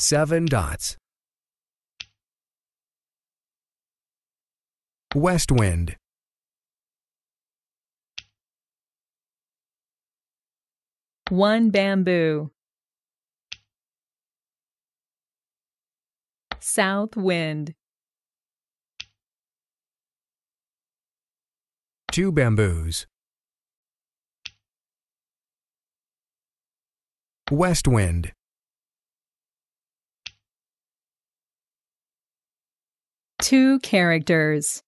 Seven dots. West wind. One bamboo. South wind. Two bamboos. West wind. two characters.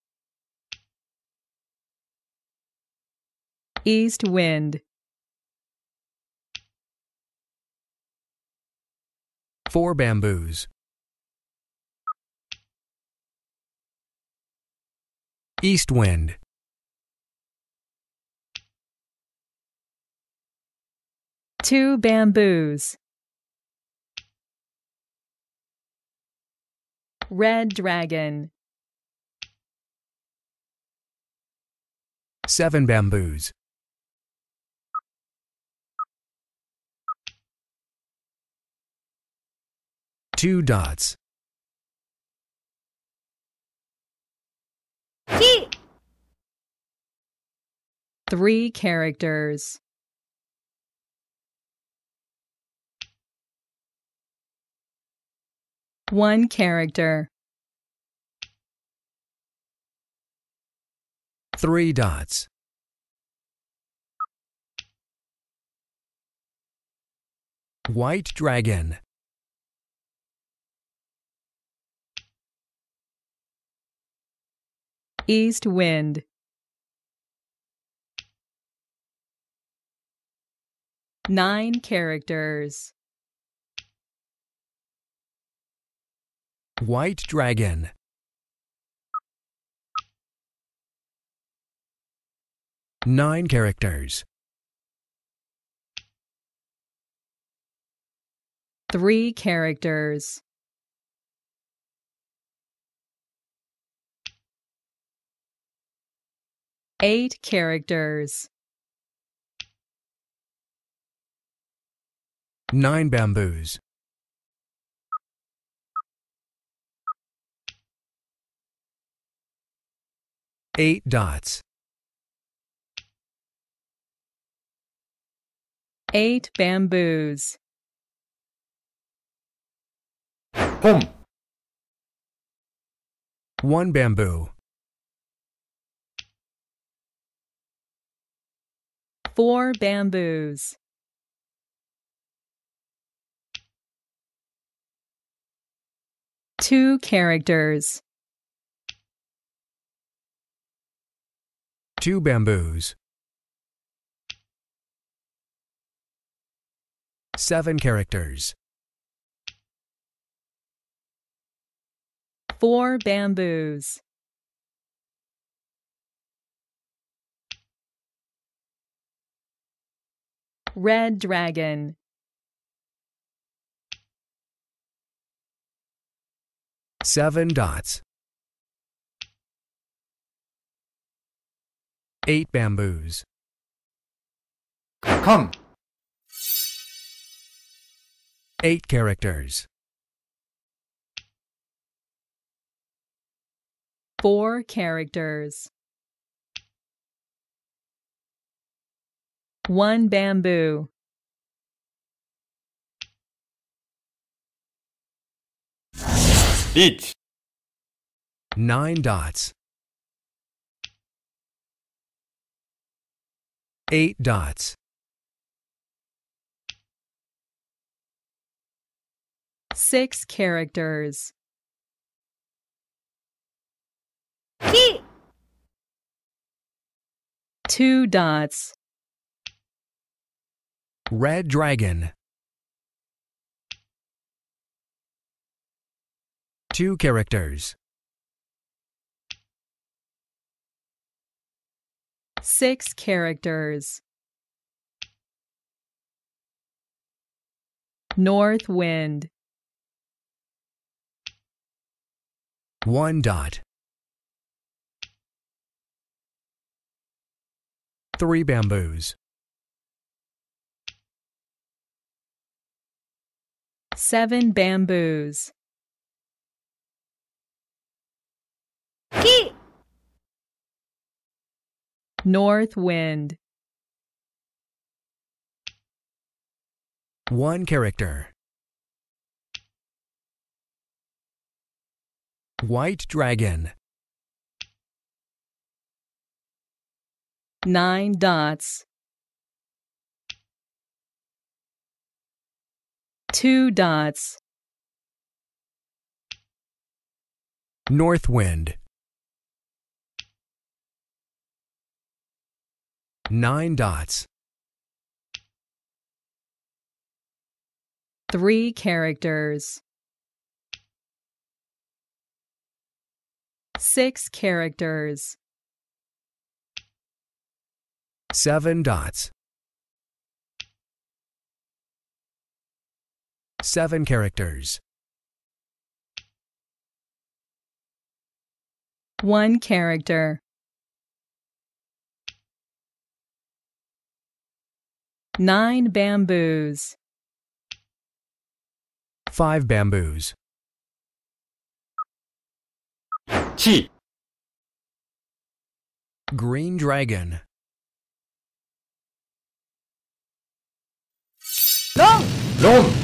East Wind. Four bamboos. East Wind. Two bamboos. Red dragon. Seven bamboos. Two dots. Three characters. One character. Three dots. White Dragon. East Wind. Nine characters. White Dragon Nine characters. Three characters. Eight characters. Nine bamboos. 8 dots. 8 bamboos. Boom. 1 bamboo. 4 bamboos. 2 characters. two bamboos, seven characters, four bamboos. Red Dragon Seven dots Eight bamboos. Come. Eight characters. Four characters. One bamboo. Eight. Nine dots. eight dots. Six characters. Two dots. Red dragon. Two characters. Six characters. North wind. One dot. Three bamboos. Seven bamboos. North wind. One character. White dragon. Nine dots. Two dots. North wind. Nine dots. Three characters. Six characters. Seven dots. Seven characters. One character. Nine bamboos. Five bamboos. 七 Green dragon. Long. Long.